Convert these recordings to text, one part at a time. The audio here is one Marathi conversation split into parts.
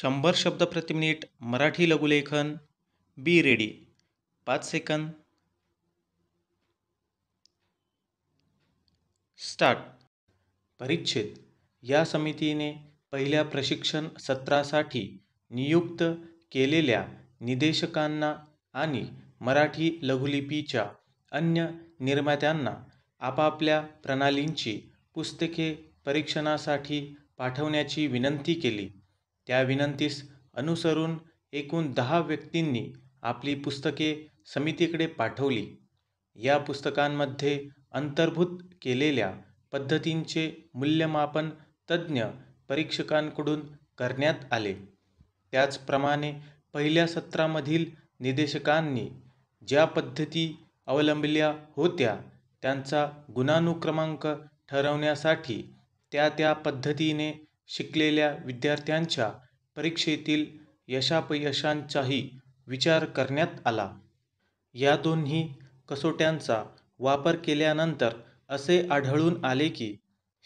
शंभर शब्द प्रति मिनिट मराठी लघुलेखन बी रेडी पाच सेकंद स्टार्ट परिच्छेद या समितीने पहिल्या प्रशिक्षण सत्रासाठी नियुक्त केलेल्या निदेशकांना आणि मराठी लघुलिपीच्या अन्य निर्मात्यांना आपापल्या प्रणालींची पुस्तके परीक्षणासाठी पाठवण्याची विनंती केली त्या विनंतीस अनुसरून एकूण दहा व्यक्तींनी आपली पुस्तके समितीकडे पाठवली या पुस्तकांमध्ये अंतर्भूत केलेल्या पद्धतींचे मूल्यमापन तज्ज्ञ परीक्षकांकडून करण्यात आले त्याचप्रमाणे पहिल्या सत्रामधील निदेशकांनी ज्या पद्धती अवलंबल्या होत्या त्यांचा गुणानुक्रमांक ठरवण्यासाठी त्या त्या पद्धतीने शिकलेल्या विद्यार्थ्यांच्या परीक्षेतील यशापयशांचाही विचार करण्यात आला या दोन्ही कसोट्यांचा वापर केल्यानंतर असे आढळून आले की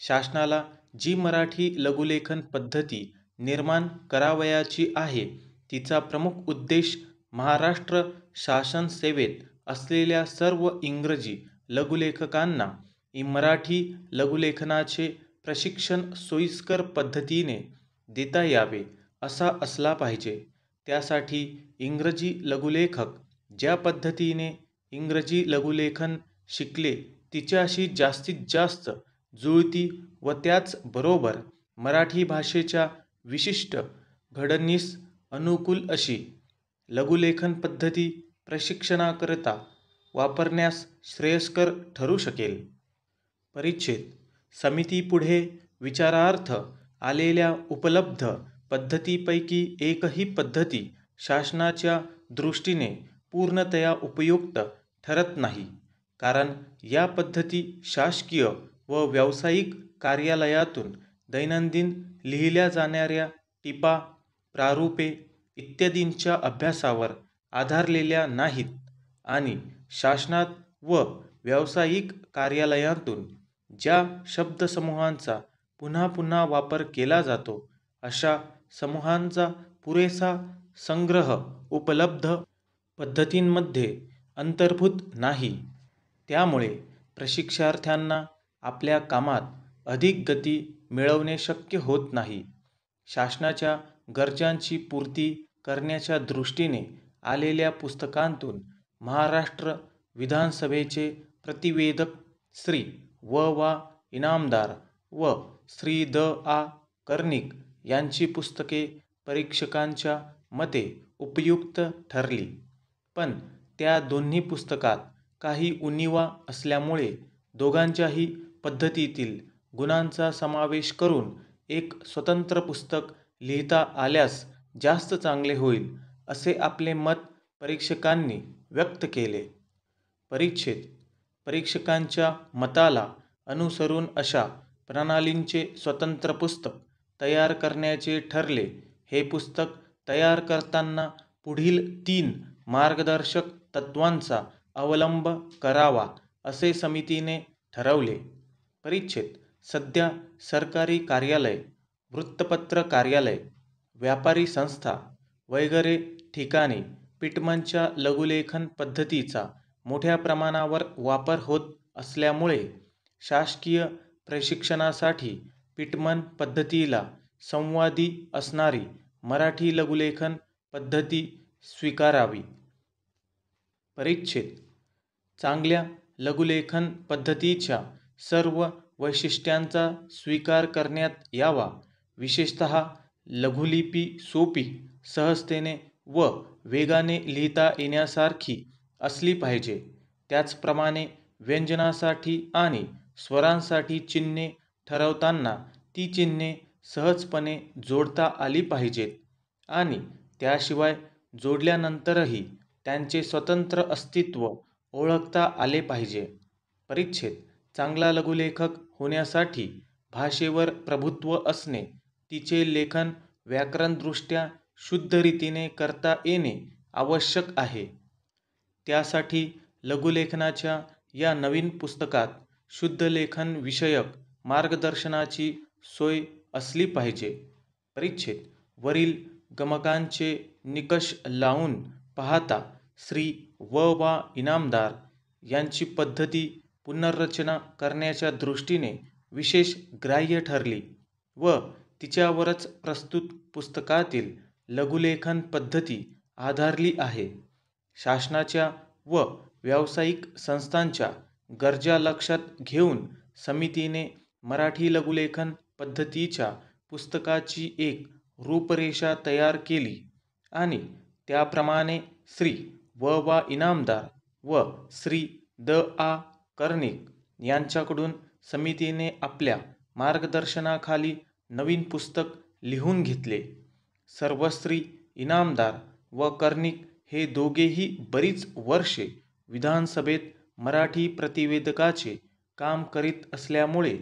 शासनाला जी मराठी लघुलेखन पद्धती निर्माण करावयाची आहे तिचा प्रमुख उद्देश महाराष्ट्र शासन सेवेत असलेल्या सर्व इंग्रजी लघुलेखकांना मराठी लघुलेखनाचे प्रशिक्षण सोयीस्कर पद्धतीने देता यावे असा असला पाहिजे त्यासाठी इंग्रजी लघुलेखक ज्या पद्धतीने इंग्रजी लघुलेखन शिकले तिच्याशी जास्तीत जास्त जुळती व त्याचबरोबर मराठी भाषेच्या विशिष्ट घडणीस अनुकूल अशी लघुलेखन पद्धती प्रशिक्षणाकरता वापरण्यास श्रेयस्कर ठरू शकेल परिच्छेद समितीपुढे विचारार्थ आलेल्या उपलब्ध पद्धतीपैकी एकही पद्धती शासनाच्या दृष्टीने पूर्णतया उपयुक्त ठरत नाही कारण या पद्धती शासकीय व व्यावसायिक कार्यालयातून दैनंदिन लिहिल्या जाणाऱ्या टिपा प्रारूपे इत्यादींच्या अभ्यासावर आधारलेल्या नाहीत आणि शासनात व व्यावसायिक कार्यालयांतून ज्या शब्दसमूहांचा पुन्हा पुन्हा वापर केला जातो अशा समूहांचा पुरेसा संग्रह उपलब्ध पद्धतींमध्ये अंतर्भूत नाही त्यामुळे प्रशिक्षार्थ्यांना आपल्या कामात अधिक गती मिळवणे शक्य होत नाही शासनाच्या गरजांची पूर्ती करण्याच्या दृष्टीने आलेल्या पुस्तकांतून महाराष्ट्र विधानसभेचे प्रतिवेदक श्री व वा इनामदार व श्री द आ कर्णिक यांची पुस्तके परीक्षकांच्या मते उपयुक्त ठरली पण त्या दोन्ही पुस्तकात काही उनिवा असल्यामुळे दोघांच्याही पद्धतीतील गुणांचा समावेश करून एक स्वतंत्र पुस्तक लिहिता आल्यास जास्त चांगले होईल असे आपले मत परीक्षकांनी व्यक्त केले परीक्षेत परीक्षकांच्या मताला अनुसरून अशा प्रणालींचे स्वतंत्र पुस्तक तयार करण्याचे ठरले हे पुस्तक तयार करताना पुढील तीन मार्गदर्शक तत्वांचा अवलंब करावा असे समितीने ठरवले परीक्षेत सध्या सरकारी कार्यालय वृत्तपत्र कार्यालय व्यापारी संस्था वगैरे ठिकाणी पिटमनच्या लघुलेखन पद्धतीचा मोठ्या प्रमाणावर वापर होत असल्यामुळे शासकीय प्रशिक्षणासाठी पिटमन पद्धतीला संवादी असणारी मराठी लघुलेखन पद्धती स्वीकारावी परिच्छेद चांगल्या लघुलेखन पद्धतीच्या सर्व वैशिष्ट्यांचा स्वीकार करण्यात यावा विशेषत लघुलिपी सोपी सहजतेने व वेगाने लिहिता येण्यासारखी असली पाहिजे त्याचप्रमाणे व्यंजनासाठी आणि स्वरांसाठी चिन्हे ठरवताना ती चिन्हे सहजपणे जोडता आली पाहिजेत आणि त्याशिवाय जोडल्यानंतरही त्यांचे स्वतंत्र अस्तित्व ओळखता आले पाहिजे परीक्षेत चांगला लघुलेखक होण्यासाठी भाषेवर प्रभुत्व असणे तिचे लेखन व्याकरणदृष्ट्या शुद्ध रीतीने करता येणे आवश्यक आहे त्यासाठी लघुलेखनाच्या या नवीन पुस्तकात शुद्ध लेखन विषयक मार्गदर्शनाची सोय असली पाहिजे परिच्छेद वरील गमकांचे निकष लावून पाहता श्री व वा इनामदार यांची पद्धती पुनर्रचना करण्याच्या दृष्टीने विशेष ग्राह्य ठरली व तिच्यावरच प्रस्तुत पुस्तकातील लघुलेखन पद्धती आधारली आहे शासनाच्या व व्यावसायिक संस्थांच्या गरजा लक्षात घेऊन समितीने मराठी लघुलेखन पद्धतीच्या पुस्तकाची एक रूपरेषा तयार केली आणि त्याप्रमाणे श्री व वा इनामदार व श्री द आ कर्णिक यांच्याकडून समितीने आपल्या मार्गदर्शनाखाली नवीन पुस्तक लिहून घेतले सर्वश्री इनामदार व कर्णिक हे दोघेही बरीच वर्षे विधानसभेत मराठी प्रतिवेदकाचे काम करीत असल्यामुळे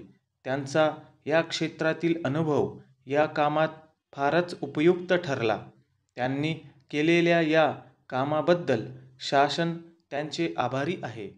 त्यांचा या क्षेत्रातील अनुभव या कामात फारच उपयुक्त ठरला त्यांनी केलेल्या या कामाबद्दल शासन त्यांचे आभारी आहे